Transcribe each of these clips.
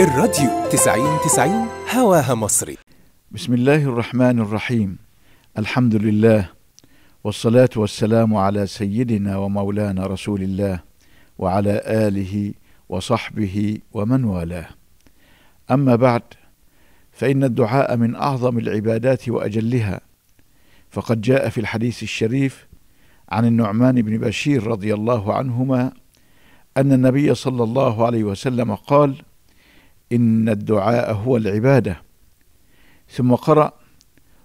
الراديو 90 90 هواها مصري بسم الله الرحمن الرحيم الحمد لله والصلاة والسلام على سيدنا ومولانا رسول الله وعلى آله وصحبه ومن والاه أما بعد فإن الدعاء من أعظم العبادات وأجلها فقد جاء في الحديث الشريف عن النعمان بن بشير رضي الله عنهما أن النبي صلى الله عليه وسلم قال: إن الدعاء هو العبادة ثم قرأ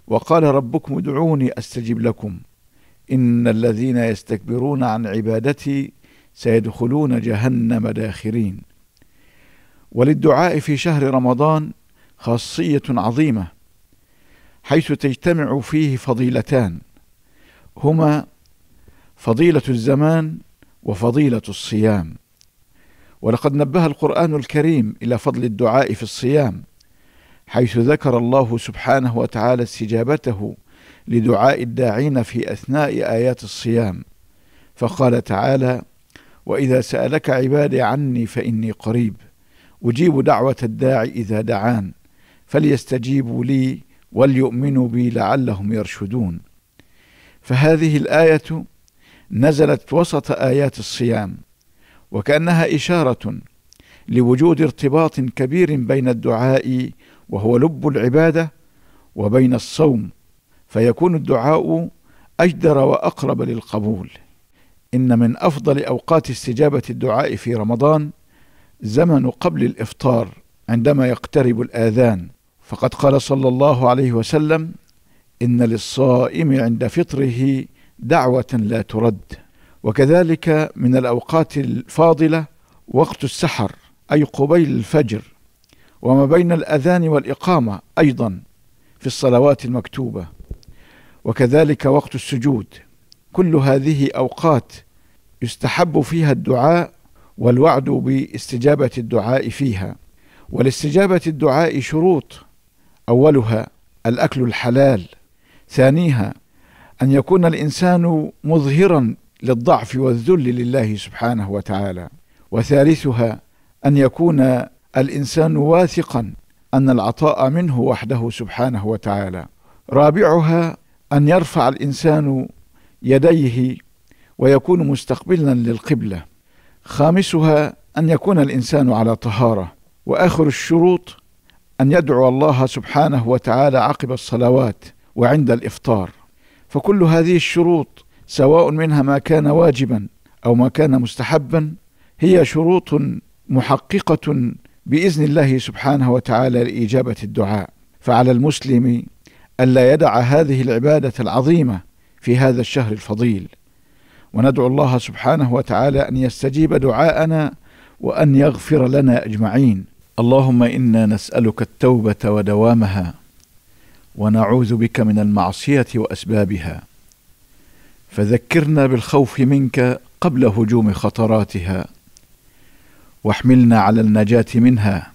وقال ربكم ادعوني أستجب لكم إن الذين يستكبرون عن عبادتي سيدخلون جهنم داخرين وللدعاء في شهر رمضان خاصية عظيمة حيث تجتمع فيه فضيلتان هما فضيلة الزمان وفضيلة الصيام ولقد نبه القرآن الكريم إلى فضل الدعاء في الصيام حيث ذكر الله سبحانه وتعالى استجابته لدعاء الداعين في أثناء آيات الصيام فقال تعالى وإذا سألك عبادي عني فإني قريب أجيب دعوة الداعي إذا دعان فليستجيبوا لي وليؤمنوا بي لعلهم يرشدون فهذه الآية نزلت وسط آيات الصيام وكانها اشاره لوجود ارتباط كبير بين الدعاء وهو لب العباده وبين الصوم فيكون الدعاء اجدر واقرب للقبول ان من افضل اوقات استجابه الدعاء في رمضان زمن قبل الافطار عندما يقترب الاذان فقد قال صلى الله عليه وسلم ان للصائم عند فطره دعوه لا ترد وكذلك من الأوقات الفاضلة وقت السحر أي قبيل الفجر وما بين الأذان والإقامة أيضا في الصلوات المكتوبة وكذلك وقت السجود كل هذه أوقات يستحب فيها الدعاء والوعد باستجابة الدعاء فيها ولاستجابة الدعاء شروط أولها الأكل الحلال ثانيها أن يكون الإنسان مظهرا للضعف والذل لله سبحانه وتعالى وثالثها ان يكون الانسان واثقا ان العطاء منه وحده سبحانه وتعالى رابعها ان يرفع الانسان يديه ويكون مستقبلا للقبله خامسها ان يكون الانسان على طهاره واخر الشروط ان يدعو الله سبحانه وتعالى عقب الصلوات وعند الافطار فكل هذه الشروط سواء منها ما كان واجبا أو ما كان مستحبا هي شروط محققة بإذن الله سبحانه وتعالى لإجابة الدعاء فعلى المسلم ألا يدع هذه العبادة العظيمة في هذا الشهر الفضيل وندعو الله سبحانه وتعالى أن يستجيب دعاءنا وأن يغفر لنا أجمعين اللهم إنا نسألك التوبة ودوامها ونعوذ بك من المعصية وأسبابها فذكرنا بالخوف منك قبل هجوم خطراتها واحملنا على النجاه منها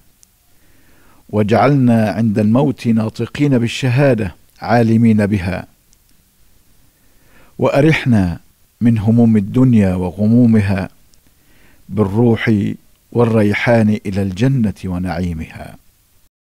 واجعلنا عند الموت ناطقين بالشهاده عالمين بها وارحنا من هموم الدنيا وغمومها بالروح والريحان الى الجنه ونعيمها